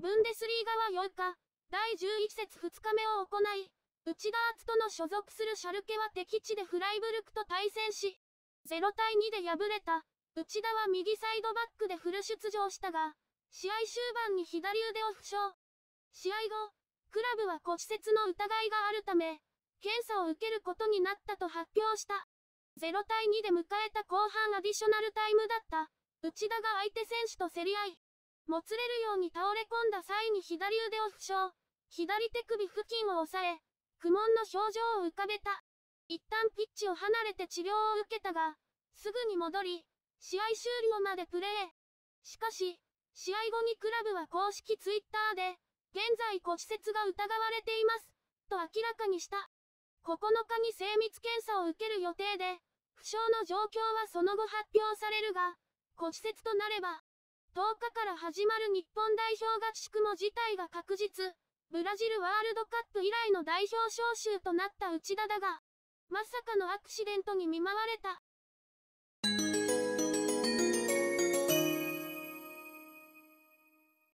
ブンデスリーガは8日、第11節2日目を行い、内田篤との所属するシャルケは敵地でフライブルクと対戦し、0対2で敗れた。内田は右サイドバックでフル出場したが、試合終盤に左腕を負傷。試合後、クラブは骨折の疑いがあるため、検査を受けることになったと発表した。0対2で迎えた後半アディショナルタイムだった。内田が相手選手と競り合い、もつれるように倒れ込んだ際に左腕を負傷、左手首付近を押さえ、苦悶の表情を浮かべた。一旦ピッチを離れて治療を受けたが、すぐに戻り、試合終了までプレー。しかし、試合後にクラブは公式ツイッターで、現在骨折が疑われています、と明らかにした。9日に精密検査を受ける予定で、負傷の状況はその後発表されるが、骨折となれば、10日から始まる日本代表合宿も事態が確実。ブラジルワールドカップ以来の代表招集となった内田だが、まさかのアクシデントに見舞われた。